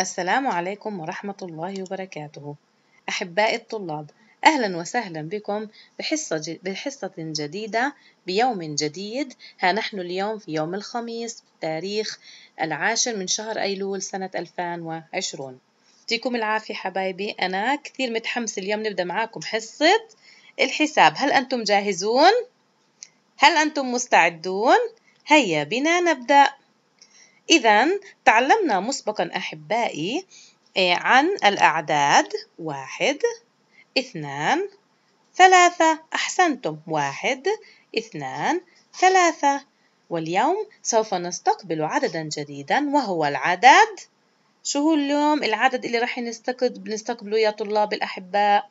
السلام عليكم ورحمة الله وبركاته أحبائي الطلاب أهلا وسهلا بكم بحصة, بحصة جديدة بيوم جديد ها نحن اليوم في يوم الخميس تاريخ العاشر من شهر أيلول سنة 2020 يعطيكم العافية حبايبي أنا كثير متحمسة اليوم نبدأ معاكم حصة الحساب هل أنتم جاهزون؟ هل أنتم مستعدون؟ هيا بنا نبدأ إذا تعلمنا مسبقا أحبائي آه، عن الأعداد واحد اثنان ثلاثة أحسنتم واحد اثنان ثلاثة واليوم سوف نستقبل عددا جديدا وهو العدد شو هو اليوم العدد اللي راح نستقبله يا طلاب الأحباء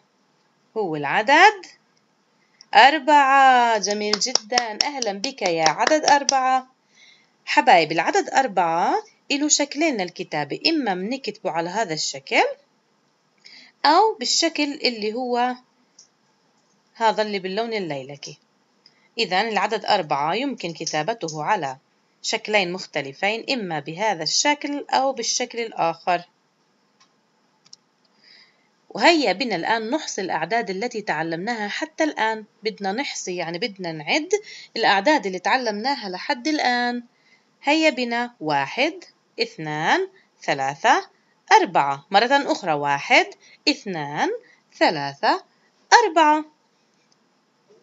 هو العدد أربعة جميل جدا أهلا بك يا عدد أربعة حبايب العدد أربعة له شكلين للكتابة إما بنكتبه على هذا الشكل أو بالشكل اللي هو هذا اللي باللون الليلكي إذا العدد أربعة يمكن كتابته على شكلين مختلفين إما بهذا الشكل أو بالشكل الآخر وهيا بنا الآن نحصي الأعداد التي تعلمناها حتى الآن بدنا نحصي يعني بدنا نعد الأعداد اللي تعلمناها لحد الآن هيا بنا واحد اثنان ثلاثة أربعة مرة أخرى واحد اثنان ثلاثة أربعة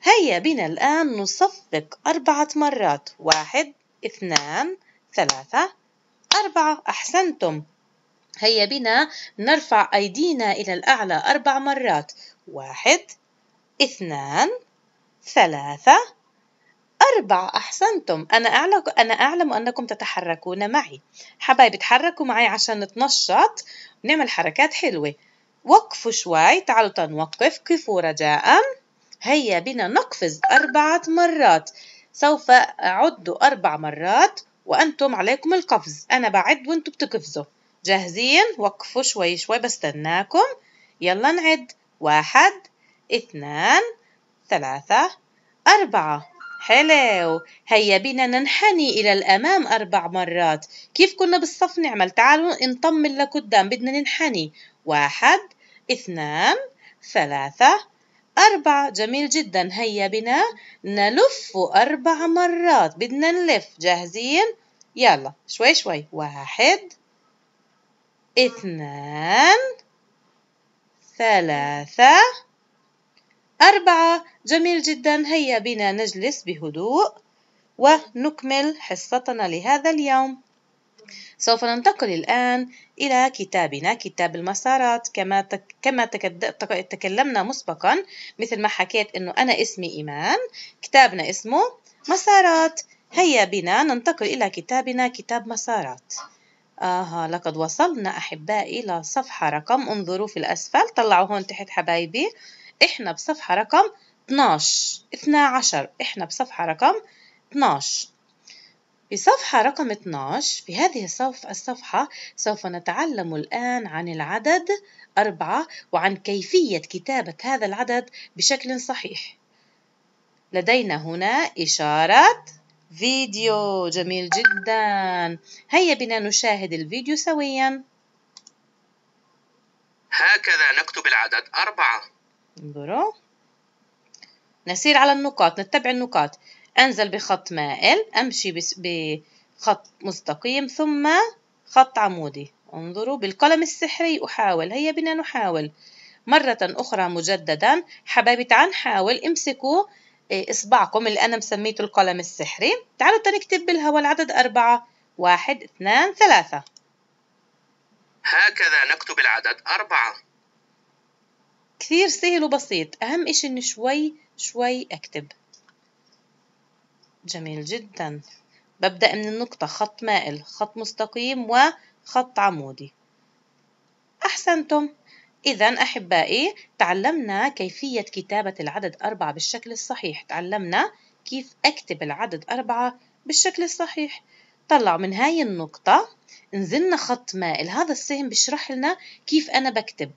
هيا بنا الآن نصفق أربعة مرات واحد اثنان ثلاثة أربعة أحسنتم هيا بنا نرفع أيدينا إلى الأعلى أربع مرات واحد اثنان ثلاثة أربعة أحسنتم أنا أعلم, أنا أعلم أنكم تتحركون معي حبايبي تحركوا معي عشان نتنشط نعمل حركات حلوة وقفوا شوي تعالوا تنوقف كفوا رجاء هيا بنا نقفز أربعة مرات سوف أعد أربع مرات وأنتم عليكم القفز أنا بعد وأنتم بتقفزوا جاهزين وقفوا شوي شوي بستناكم يلا نعد واحد اثنان ثلاثة أربعة حلو هيا بنا ننحني إلى الأمام أربع مرات كيف كنا بالصف نعمل تعالوا نطمن لقدام بدنا ننحني واحد اثنان ثلاثة أربعة جميل جدا هيا بنا نلف أربع مرات بدنا نلف جاهزين يلا شوي شوي واحد اثنان ثلاثة أربعة جميل جدا هيا بنا نجلس بهدوء ونكمل حصتنا لهذا اليوم سوف ننتقل الآن إلى كتابنا كتاب المسارات كما كما تك... تكلمنا مسبقا مثل ما حكيت إنه أنا اسمي إيمان كتابنا اسمه مسارات هيا بنا ننتقل إلى كتابنا كتاب مسارات آها لقد وصلنا أحبائي إلى صفحة رقم انظروا في الأسفل طلعوا هون تحت حبايبي إحنا بصفحة رقم 12 12 إحنا بصفحة رقم 12 بصفحة رقم 12 في هذه الصفحة سوف نتعلم الآن عن العدد 4 وعن كيفية كتابة هذا العدد بشكل صحيح لدينا هنا إشارة فيديو جميل جدا هيا بنا نشاهد الفيديو سويا هكذا نكتب العدد أربعة انظروا نسير على النقاط نتبع النقاط أنزل بخط مائل أمشي بخط مستقيم ثم خط عمودي انظروا بالقلم السحري أحاول هيا بنا نحاول مرة أخرى مجددا حبايبي تعال نحاول امسكوا إيه، إصبعكم اللي أنا مسميته القلم السحري تعالوا تنكتب بالهواء العدد أربعة واحد اثنان ثلاثة هكذا نكتب العدد أربعة كثير سهل وبسيط أهم إشي إني شوي شوي أكتب جميل جدا ببدأ من النقطة خط مائل خط مستقيم وخط عمودي أحسنتم إذا أحبائي تعلمنا كيفية كتابة العدد أربعة بالشكل الصحيح تعلمنا كيف أكتب العدد أربعة بالشكل الصحيح طلعوا من هاي النقطة نزلنا خط مائل هذا السهم بشرح لنا كيف أنا بكتب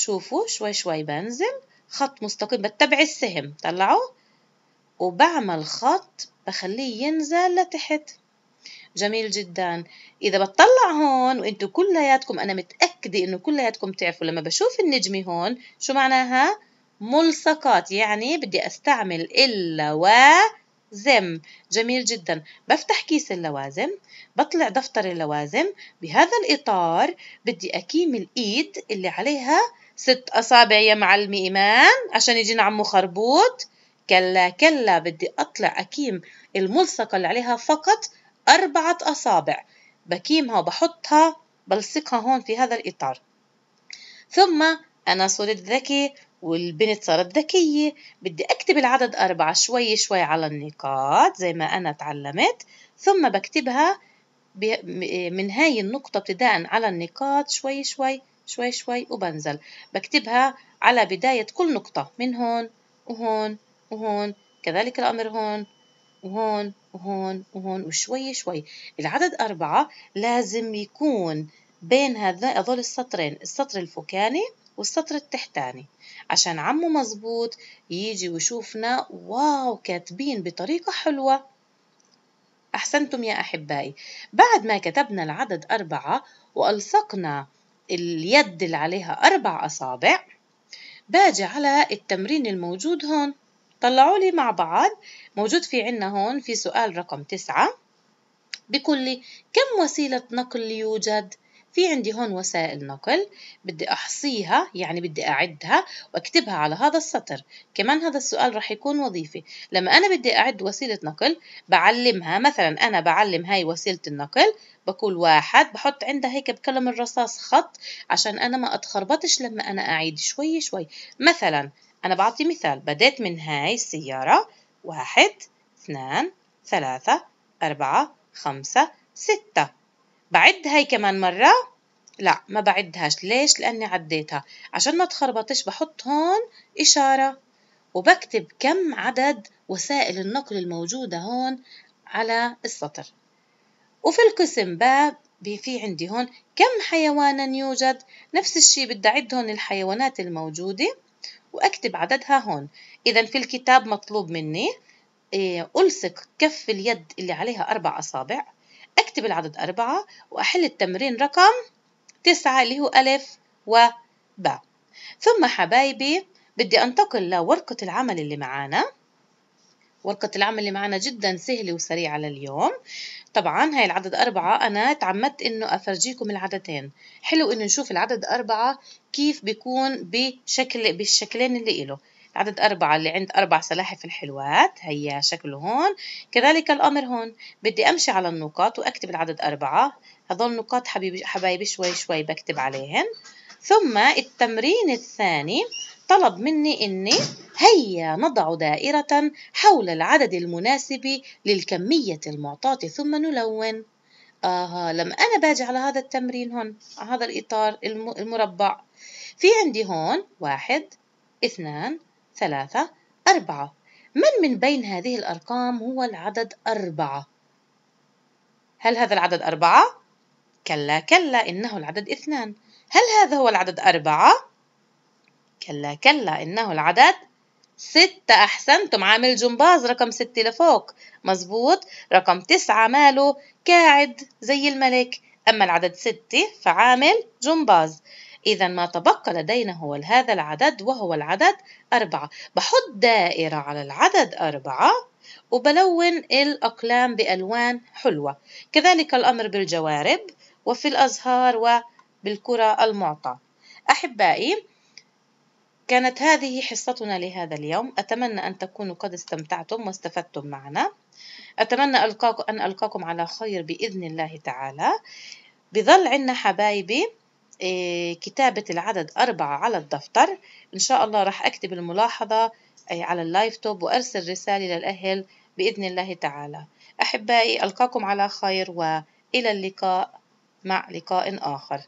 شوفوا شوي شوي بنزل خط مستقيم بتبع السهم طلعوا وبعمل خط بخليه ينزل لتحت جميل جدا إذا بتطلع هون وإنتوا كلياتكم أنا متأكدة إنه كلياتكم تعرفوا لما بشوف النجمة هون شو معناها؟ ملصقات يعني بدي أستعمل اللوازم جميل جدا بفتح كيس اللوازم بطلع دفتر اللوازم بهذا الإطار بدي أكيم الإيد اللي عليها ست أصابع يا معلمي إيمان عشان يجينا عمو خربوط كلا كلا بدي أطلع أكيم الملصقة اللي عليها فقط أربعة أصابع بكيمها وبحطها بلصقها هون في هذا الإطار ثم أنا صرت ذكي والبنت صارت ذكية بدي أكتب العدد أربعة شوي شوي على النقاط زي ما أنا تعلمت ثم بكتبها من هاي النقطة ابتداء على النقاط شوي شوي شوي شوي وبنزل بكتبها على بداية كل نقطة من هون وهون وهون كذلك الأمر هون وهون وهون وهون وشوي شوي العدد أربعة لازم يكون بين هذول السطرين السطر الفوكاني والسطر التحتاني عشان عمو مزبوط يجي ويشوفنا واو كاتبين بطريقة حلوة أحسنتم يا أحبائي بعد ما كتبنا العدد أربعة وألصقنا اليد اللي عليها أربع أصابع باجي على التمرين الموجود هون طلعوا لي مع بعض موجود في عنا هون في سؤال رقم تسعة بيقول لي كم وسيلة نقل يوجد؟ في عندي هون وسائل نقل بدي أحصيها يعني بدي أعدها وأكتبها على هذا السطر كمان هذا السؤال رح يكون وظيفي لما أنا بدي أعد وسيلة نقل بعلمها مثلا أنا بعلم هاي وسيلة النقل بقول واحد بحط عندها هيك بقلم الرصاص خط عشان أنا ما أتخربطش لما أنا أعيد شوي شوي مثلا أنا بعطي مثال بديت من هاي السيارة واحد اثنان ثلاثة أربعة خمسة ستة بعد هاي كمان مرة لا ما بعدهاش ليش لأني عديتها عشان ما تخربطش بحط هون إشارة وبكتب كم عدد وسائل النقل الموجودة هون على السطر وفي القسم باب في عندي هون كم حيوانا يوجد نفس الشيء بدي أعد هون الحيوانات الموجودة وأكتب عددها هون إذا في الكتاب مطلوب مني إيه، ألصق كف اليد اللي عليها أربع أصابع أكتب العدد أربعة وأحل التمرين رقم تسعة اللي هو ألف وباء ثم حبايبي بدي أنتقل لورقة العمل اللي معانا ورقة العمل اللي معانا جدا سهلة وسريعة لليوم طبعا هاي العدد أربعة أنا تعمدت إنه أفرجيكم العددين حلو إنه نشوف العدد أربعة كيف بيكون بشكل بالشكلين اللي إله العدد أربعة اللي عند أربع سلاحف الحلوات هيا شكله هون كذلك الأمر هون بدي أمشي على النقاط وأكتب العدد أربعة هذول النقاط حبيبي, حبايبي شوي شوي بكتب عليهن ثم التمرين الثاني طلب مني إني هيا نضع دائرة حول العدد المناسب للكمية المعطاة ثم نلون آها لما أنا باجي على هذا التمرين هون على هذا الإطار المربع في عندي هون واحد اثنان ثلاثة أربعة من من بين هذه الأرقام هو العدد أربعة هل هذا العدد أربعة؟ كلا كلا إنه العدد اثنان هل هذا هو العدد أربعة؟ كلا كلا إنه العدد ستة أحسنتم عامل جمباز رقم ستة لفوق مظبوط رقم تسعة ماله قاعد زي الملك أما العدد ستة فعامل جمباز إذا ما تبقى لدينا هو هذا العدد وهو العدد أربعة بحط دائرة على العدد أربعة وبلون الأقلام بألوان حلوة كذلك الأمر بالجوارب وفي الأزهار وبالكرة المعطاة أحبائي كانت هذه حصتنا لهذا اليوم أتمنى أن تكونوا قد استمتعتم واستفدتم معنا أتمنى ألقاكم أن ألقاكم على خير بإذن الله تعالى بظل عنا حبايبي إيه، كتابة العدد أربعة على الدفتر إن شاء الله راح أكتب الملاحظة إيه، على اللايف توب وأرسل رسالة للأهل بإذن الله تعالى أحبائي ألقاكم على خير وإلى اللقاء مع لقاء آخر